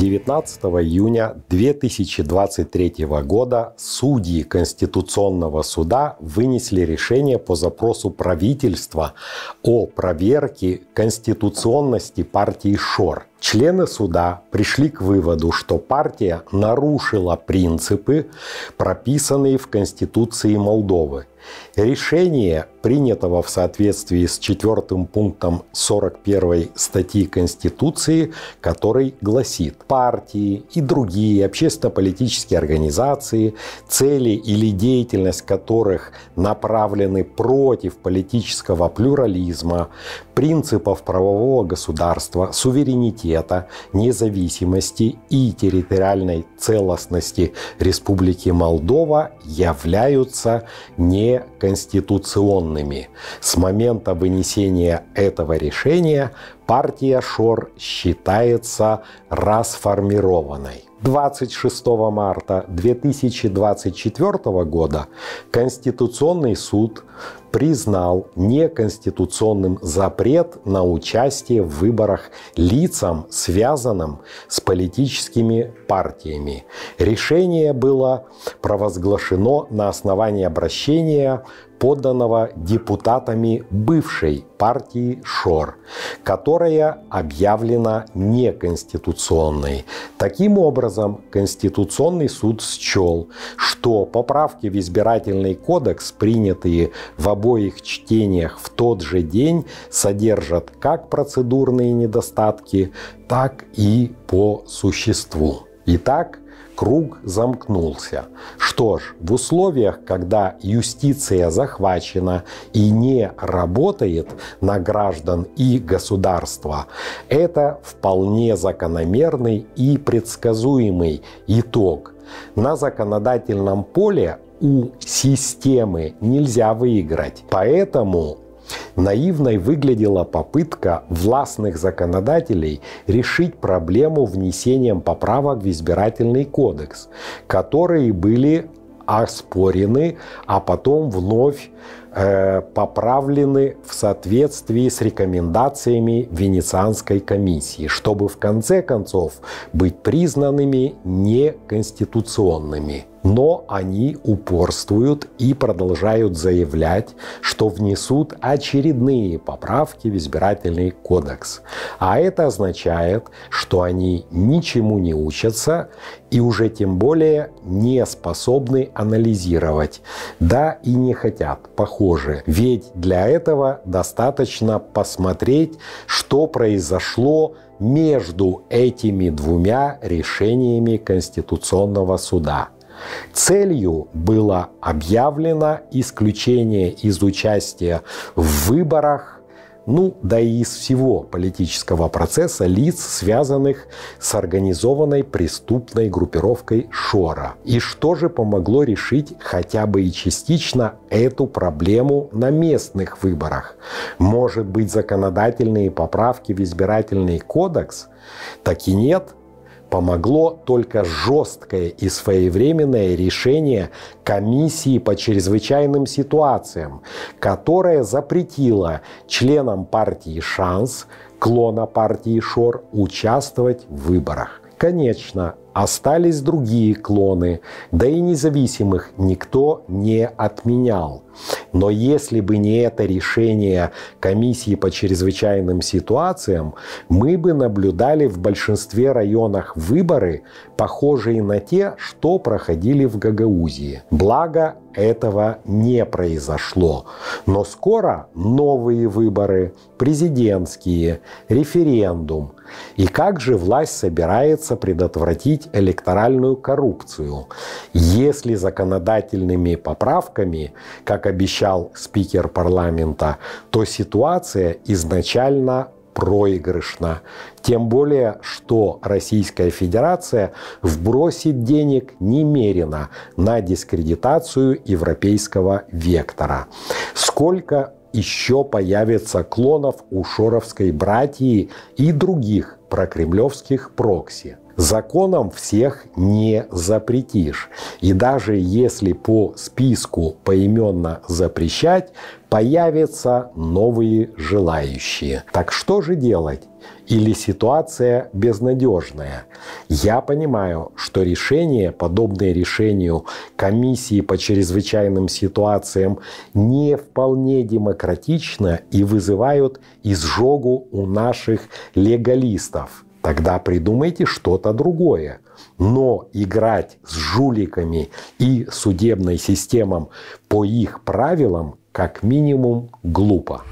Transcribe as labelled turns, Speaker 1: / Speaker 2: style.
Speaker 1: 19 июня 2023 года судьи Конституционного суда вынесли решение по запросу правительства о проверке конституционности партии ШОР Члены суда пришли к выводу, что партия нарушила принципы, прописанные в Конституции Молдовы. Решение, принятого в соответствии с четвертым пунктом 41 статьи Конституции, который гласит «Партии и другие общественно-политические организации, цели или деятельность которых направлены против политического плюрализма, принципов правового государства, суверенитета, суверенитета, независимости и территориальной целостности Республики Молдова являются неконституционными. С момента вынесения этого решения партия ШОР считается расформированной. 26 марта 2024 года Конституционный суд признал неконституционным запрет на участие в выборах лицам, связанным с политическими партиями. Решение было провозглашено на основании обращения, поданного депутатами бывшей партии ШОР, которая объявлена неконституционной. Таким образом, Конституционный суд счел, что поправки в избирательный кодекс, принятые в обоих чтениях в тот же день, содержат как процедурные недостатки, так и по существу. Итак, круг замкнулся. Что ж, в условиях, когда юстиция захвачена и не работает на граждан и государство, это вполне закономерный и предсказуемый итог. На законодательном поле у системы нельзя выиграть. Поэтому наивной выглядела попытка властных законодателей решить проблему внесением поправок в избирательный кодекс, которые были оспорены, а потом вновь э, поправлены в соответствии с рекомендациями Венецианской комиссии, чтобы в конце концов быть признанными неконституционными. Но они упорствуют и продолжают заявлять, что внесут очередные поправки в избирательный кодекс. А это означает, что они ничему не учатся и уже тем более не способны анализировать. Да и не хотят, похоже. Ведь для этого достаточно посмотреть, что произошло между этими двумя решениями Конституционного суда. Целью было объявлено исключение из участия в выборах ну да и из всего политического процесса лиц, связанных с организованной преступной группировкой Шора. И что же помогло решить хотя бы и частично эту проблему на местных выборах? Может быть, законодательные поправки в избирательный кодекс? Так и нет – помогло только жесткое и своевременное решение Комиссии по чрезвычайным ситуациям, которая запретила членам партии «Шанс», клона партии «Шор» участвовать в выборах. Конечно, остались другие клоны, да и независимых никто не отменял. Но если бы не это решение комиссии по чрезвычайным ситуациям, мы бы наблюдали в большинстве районах выборы, похожие на те, что проходили в Гагаузии. Благо, этого не произошло. Но скоро новые выборы, президентские, референдум – и как же власть собирается предотвратить электоральную коррупцию, если законодательными поправками, как обещал спикер парламента, то ситуация изначально проигрышна. Тем более, что Российская Федерация вбросит денег немерено на дискредитацию европейского вектора. Сколько еще появится клонов у Шоровской братьи и других прокремлевских прокси. Законом всех не запретишь. И даже если по списку поименно запрещать, появятся новые желающие. Так что же делать? Или ситуация безнадежная? Я понимаю, что решение, подобное решению комиссии по чрезвычайным ситуациям, не вполне демократично и вызывают изжогу у наших легалистов – Тогда придумайте что-то другое. Но играть с жуликами и судебной системой по их правилам как минимум глупо.